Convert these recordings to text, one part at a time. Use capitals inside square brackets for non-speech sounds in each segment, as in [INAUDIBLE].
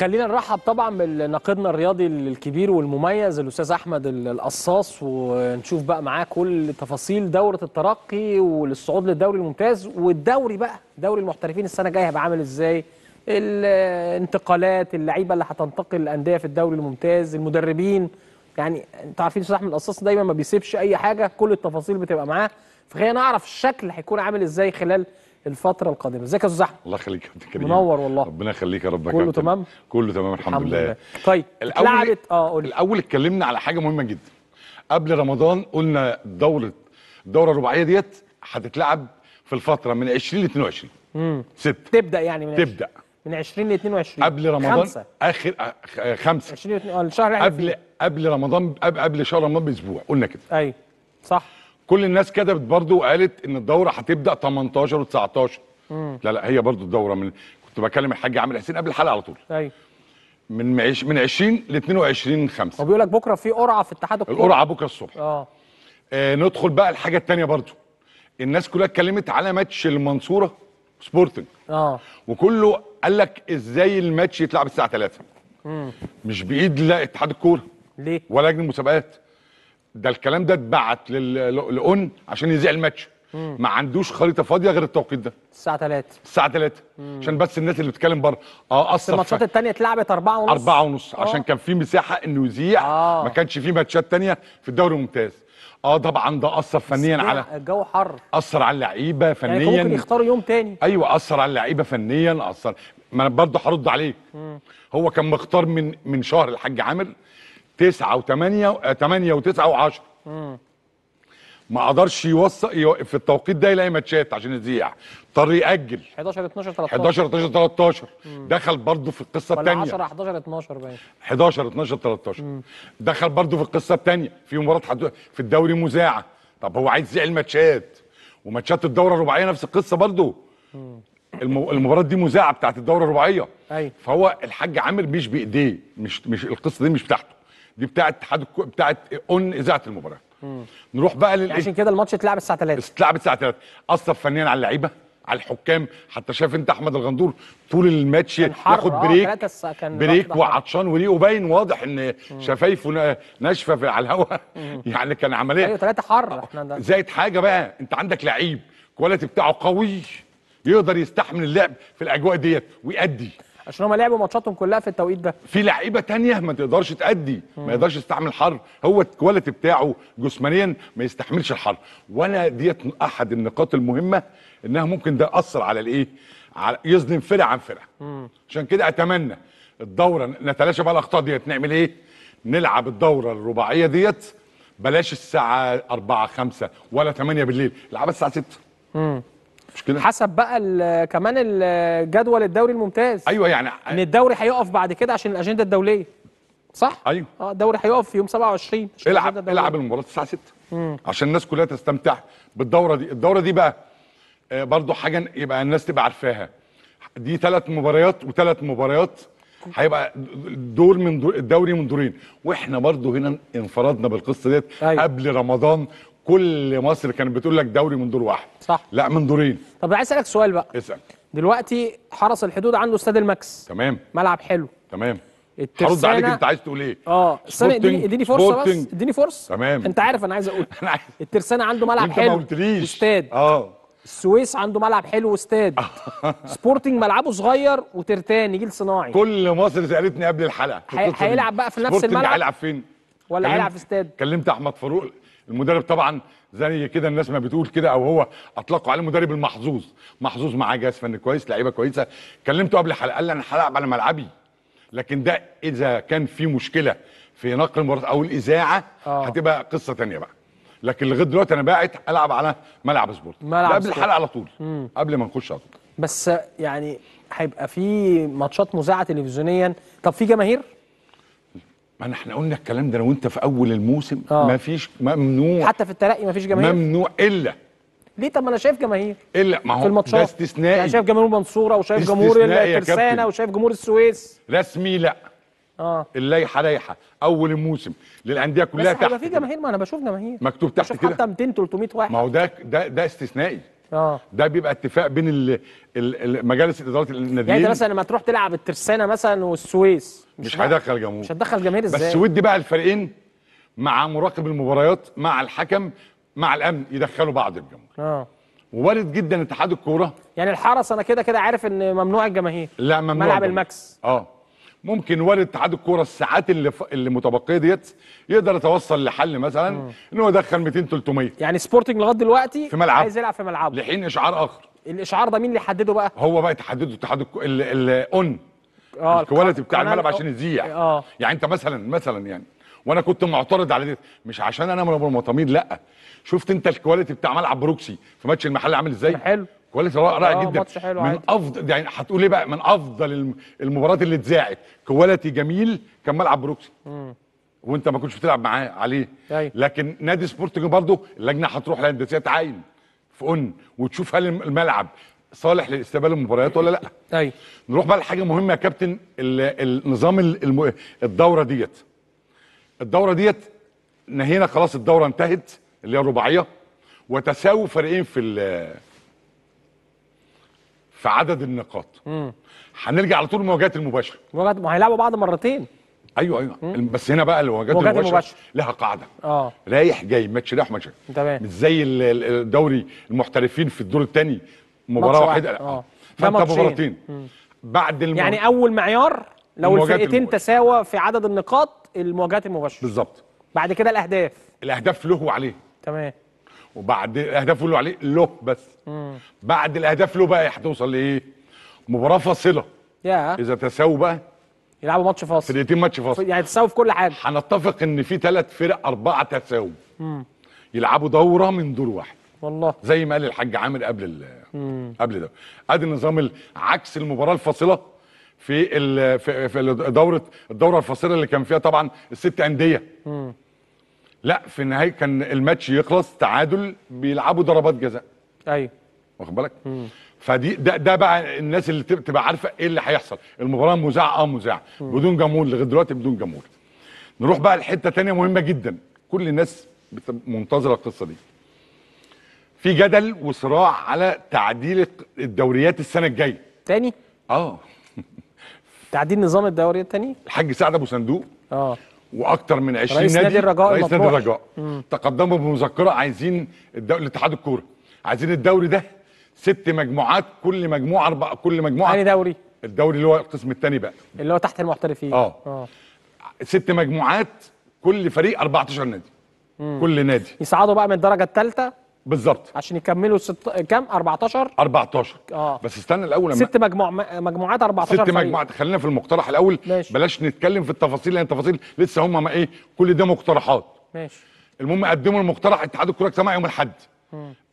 خلينا نرحب طبعا بالناقدنا الرياضي الكبير والمميز الاستاذ احمد القصاص ونشوف بقى معاه كل تفاصيل دوره الترقي والصعود للدوري الممتاز والدوري بقى دوري المحترفين السنه الجايه هيبقى عامل ازاي الانتقالات اللعيبه اللي هتنتقل الانديه في الدوري الممتاز المدربين يعني انتوا عارفين الاستاذ احمد القصاص دايما ما بيسيبش اي حاجه كل التفاصيل بتبقى معاه فخلينا نعرف الشكل هيكون عامل ازاي خلال الفتره القادمه ازيك يا استاذ احمد الله يخليك يا كريم منور والله ربنا يخليك يا رب كله كابتن كله تمام كله تمام الحمد, الحمد لله. لله طيب الاول لعبت اه قول الاول اتكلمنا على حاجه مهمه جدا قبل رمضان قلنا دوره الدوره الرباعيه ديت هتتلعب في الفتره من 20 ل 22 امم 6 تبدا يعني من تبدا من 20 ل 22 قبل رمضان خمسة. اخر آه، آه، خمسة 20 اه الشهر قبل فيه. قبل رمضان قبل شهر رمضان باسبوع قلنا كده ايوه صح كل الناس كتبت برضو وقالت ان الدوره هتبدا 18 و19 لا لا هي برضو الدوره من كنت بكلم الحاج عامر حسين قبل الحلقه على طول ايوه من معيش من 20 ل 22 5 هو بيقول لك بكره في قرعه في اتحاد الكوره القرعه بكره الصبح اه, آه، ندخل بقى الحاجه الثانيه برضو الناس كلها اتكلمت على ماتش المنصوره سبورتنج اه وكله قال لك ازاي الماتش يتلعب الساعه 3 مم. مش بايد لا اتحاد الكوره ليه ولا لجنه المسابقات ده الكلام ده اتبعت لاون عشان يذيع الماتش ما عندوش خريطه فاضيه غير التوقيت ده الساعه 3 الساعه 3 عشان بس الناس اللي بتتكلم بره اه اثر الماتشات الثانيه اتلعبت 4 ونص 4 ونص آه. عشان كان في مساحه انه يذيع آه. ما كانش في ماتشات ثانيه في الدوري الممتاز اه طبعا ده اثر فنيا على الجو حر اثر على اللعيبه يعني فنيا يعني ممكن يختاروا يوم تاني ايوه اثر على اللعيبه فنيا اثر ما انا برضه هرد عليه مم. هو كان مختار من من شهر الحاج عامر 9 و8 8 و9 و10 ما قدرش يوصل في التوقيت ده يلاقي ماتشات عشان يذيع اضطر ياجل 11 12 13 11 12 13 مم. دخل برضه في القصه الثانيه 10 11 12 باين 11 12 13 مم. دخل برضه في القصه الثانيه في مباراه حد... في الدوري مذاعه طب هو عايز يذيع الماتشات وماتشات الدوره الرباعيه نفس القصه برضه المباراه دي مذاعه بتاعت الدوره الرباعيه ايوه فهو الحاج عامر مش بايديه مش مش القصه دي مش بتاعته دي بتاعه اتحاد بتاعه اون اذاعه المباراه نروح بقى لل عشان كده الماتش اتلعب الساعه 3 اتلعب الساعه 3 اثر فنيا على اللعيبه على الحكام حتى شايف انت احمد الغندور طول الماتش ياخد آه، بريك كان بريك وعطشان وليه باين واضح ان شفايفه ناشفه على الهواء [LAUGHS] يعني كان عمليه ايوه ثلاثه حر زائد حاجه بقى انت عندك لعيب كواليتي بتاعه قوي يقدر يستحمل اللعب في الاجواء ديت ويأدي عشان هم لعبوا ماتشاتهم كلها في التوقيت ده في لعيبه ثانيه ما تقدرش تأدي ما يقدرش يستحمل الحر هو الكواليتي بتاعه جسمانيا ما يستحملش الحر وانا ديت احد النقاط المهمه انها ممكن ده ياثر على الايه على يظلم فرقه عن فرقه عشان كده اتمنى الدوره نتلاشى بقى الاخطاء ديت نعمل ايه نلعب الدوره الرباعيه ديت بلاش الساعه 4 5 ولا 8 بالليل العبها الساعه 6 مشكلة. حسب بقى كمان الجدول الدوري الممتاز ايوه يعني ان الدوري هيقف بعد كده عشان الاجنده الدوليه صح ايوه اه الدوري هيقف في يوم 27 العب العب المباراه الساعه 6 مم. عشان الناس كلها تستمتع بالدوره دي الدوره دي بقى آه برضو حاجه يبقى الناس تبقى عارفاها دي ثلاث مباريات وثلاث مباريات هيبقى دور من دور الدوري من دورين واحنا برضو هنا انفردنا بالقصه ديت أيوة. قبل رمضان كل مصر كانت بتقول لك دوري من دور واحد صح لا من دورين طب عايز اسالك سؤال بقى اسال دلوقتي حرس الحدود عنده استاد الماكس تمام ملعب حلو تمام هرد عليك انت عايز تقول ايه اه استنى اديني اديني فرصه بس اديني فرصه تمام انت عارف انا عايز اقول [LAUGHS] انا عايز الترسانه عنده ملعب حلو انت واستاد اه السويس عنده ملعب حلو واستاد آه. [LAUGHS] سبورتنج ملعبه صغير وترتان جيل صناعي كل مصر سالتني قبل الحلقه هيلعب بقى في نفس الملعب هيلعب فين ولا هيلعب في استاد كلمت احمد فاروق المدرب طبعا زي كده الناس ما بتقول كده او هو اطلقوا عليه المدرب المحظوظ محظوظ معاه جهاز فني كويس لعيبه كويسه كلمته قبل الحلقه قال لي انا هلعب على ملعبي لكن ده اذا كان في مشكله في نقل المباراه او الاذاعه آه. هتبقى قصه ثانيه بقى لكن لغايه دلوقتي انا باعت العب على ملعب سبورت ملعب قبل الحلقه على طول مم. قبل ما نخش على طول بس يعني هيبقى في ماتشات مذاعه تلفزيونيا طب في جماهير ما احنا قلنا الكلام ده انا وانت في اول الموسم آه. ما فيش ممنوع حتى في الترقي ما فيش جماهير ممنوع الا ليه طب ما انا شايف جماهير الا ما هو ده استثنائي يعني شايف جمهور المنصوره وشايف جمهور الترسانه وشايف جمهور السويس رسمي لا اه اللائحه لائحه اول الموسم للانديه كلها بس تحت في جماهير ما انا بشوف جماهير مكتوب تحت كده حتى 200 300 واحد ما هو ده ده ده استثنائي اه ده بيبقى اتفاق بين مجالس الادارات الناديين يعني انت مثلا لما تروح تلعب الترسانه مثلا والسويس مش هيدخل جمهور مش هتدخل جماهير ازاي بس ودي بقى الفريقين مع مراقب المباريات مع الحكم مع الامن يدخلوا بعض الجمهور اه ووارد جدا اتحاد الكوره يعني الحرس انا كده كده عارف ان ممنوع الجماهير لا ممنوع ملعب الماكس اه ممكن وارد اتحاد الكوره الساعات اللي ف... اللي متبقيه ديت يقدر يتوصل لحل مثلا ان هو يدخل 200 300 يعني سبورتنج لغايه دلوقتي في ملعب عايز يلعب في ملعبه لحين اشعار اخر الاشعار ده مين اللي حدده بقى هو بقى تحدده اتحاد الاون اه الكواليتي بتاع الملعب آه. عشان يذيع اه يعني انت مثلا مثلا يعني وانا كنت معترض على دي مش عشان انا مطمئن لا شفت انت الكواليتي بتاع ملعب بروكسي في ماتش المحل عامل ازاي حلو كواليتي رائع آه، جدا ماتش حلو من افضل يعني هتقول ايه بقى من افضل المباريات اللي اتذاعت كواليتي جميل كان ملعب بروكسي وانت ما كنتش بتلعب معاه عليه أي. لكن نادي سبورتنج برضه اللجنه هتروح للانديه تعاين في اون وتشوف هل الملعب صالح لاستقبال المباريات ولا لا ايوه نروح بقى لحاجه مهمه يا كابتن النظام الدوره ديت الدوره ديت نهينا خلاص الدوره انتهت اللي هي الرباعيه وتساوي فريقين في في عدد النقاط هنرجع على طول المواجهات المباشره مواجهات ما هيلعبوا بعض مرتين ايوه ايوه مم. بس هنا بقى المواجهات المباشره, المباشرة. لها قاعده اه رايح جاي ماتش رايح ماتش تمام مش زي الدوري المحترفين في الدور الثاني مباراه واحده اه فانت مباراتين بعد المو... يعني اول معيار لو الفرقتين تساوى في عدد النقاط المواجهات المباشره بالظبط بعد كده الاهداف الاهداف له وعليه تمام وبعد الاهداف اللي عليه له بس مم. بعد الاهداف له بقى هتوصل لايه؟ مباراه فاصله يا اذا تساووا بقى يلعبوا ماتش فاصل فرقتين ماتش فاصل يعني تساووا في كل حاجه هنتفق ان في ثلاث فرق اربعه تساووا يلعبوا دوره من دور واحد والله زي ما قال الحاج عامر قبل ال قبل ده ادي النظام عكس المباراه الفاصله في ال في دوره الدوره الفاصله اللي كان فيها طبعا الست انديه لا في النهايه كان الماتش يخلص تعادل بيلعبوا ضربات جزاء ايوه واخد بالك فدي ده, ده بقى الناس اللي تبقى عارفه ايه اللي هيحصل المباراه مذاعه اه مذاعه بدون جمهور لغايه دلوقتي بدون جمهور نروح بقى لحته ثانيه مهمه جدا كل الناس منتظره القصه دي في جدل وصراع على تعديل الدوريات السنه الجايه تاني اه تعديل نظام الدوريات تاني الحاج سعد ابو صندوق اه واكتر من 20 رئيس نادي, نادي الرجاء رئيس نادي الرجاء تقدموا بمذكره عايزين الدوري الاتحاد الكوره عايزين الدوري ده ست مجموعات كل مجموعه اربع كل مجموعه يعني دوري الدوري اللي هو القسم الثاني بقى اللي هو تحت المحترفين اه اه ست مجموعات كل فريق 14 نادي مم. كل نادي يصعدوا بقى من الدرجه الثالثه بالظبط عشان يكملوا ست... كام 14 14 اه بس استنى الاول ست مجموع مجموعات 14 ست مجموعات خلينا في المقترح الاول ماشي. بلاش نتكلم في التفاصيل لان التفاصيل لسه هم ما ايه كل ده مقترحات ماشي المهم قدموا المقترح اتحاد الكره اجتمع يوم الاحد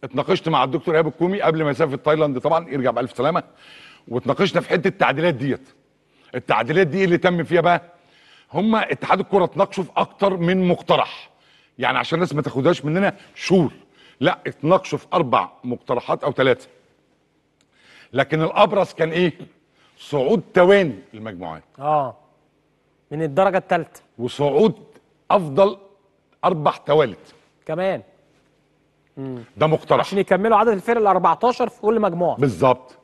اتناقشت مع الدكتور ايهاب الكومي قبل ما يسافر تايلاند طبعا يرجع بالف سلامه واتناقشنا في حته التعديلات ديت التعديلات دي إيه اللي تم فيها بقى هم اتحاد الكره اتناقشوا في اكتر من مقترح يعني عشان الناس ما تاخدهاش مننا شور لا اتناقشوا في اربع مقترحات او ثلاثه لكن الابرز كان ايه صعود تواني المجموعات اه من الدرجه الثالثه وصعود افضل اربع توالت كمان مم. ده مقترح عشان يكملوا عدد الفرق ال 14 في كل مجموعه بالظبط